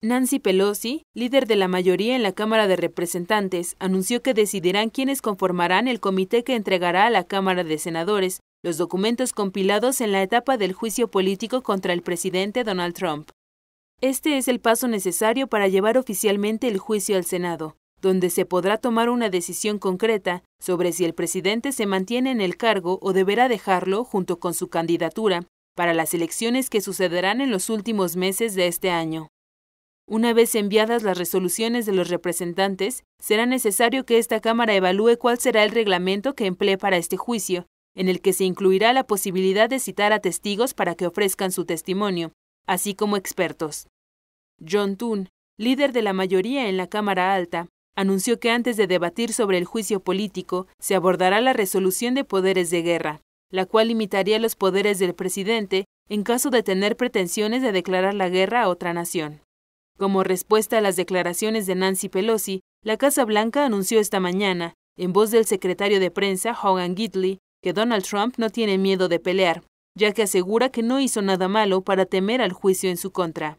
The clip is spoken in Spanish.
Nancy Pelosi, líder de la mayoría en la Cámara de Representantes, anunció que decidirán quiénes conformarán el comité que entregará a la Cámara de Senadores los documentos compilados en la etapa del juicio político contra el presidente Donald Trump. Este es el paso necesario para llevar oficialmente el juicio al Senado, donde se podrá tomar una decisión concreta sobre si el presidente se mantiene en el cargo o deberá dejarlo junto con su candidatura para las elecciones que sucederán en los últimos meses de este año. Una vez enviadas las resoluciones de los representantes, será necesario que esta Cámara evalúe cuál será el reglamento que emplee para este juicio, en el que se incluirá la posibilidad de citar a testigos para que ofrezcan su testimonio, así como expertos. John Toon, líder de la mayoría en la Cámara Alta, anunció que antes de debatir sobre el juicio político, se abordará la resolución de poderes de guerra, la cual limitaría los poderes del presidente en caso de tener pretensiones de declarar la guerra a otra nación. Como respuesta a las declaraciones de Nancy Pelosi, la Casa Blanca anunció esta mañana, en voz del secretario de prensa Hogan Gidley, que Donald Trump no tiene miedo de pelear, ya que asegura que no hizo nada malo para temer al juicio en su contra.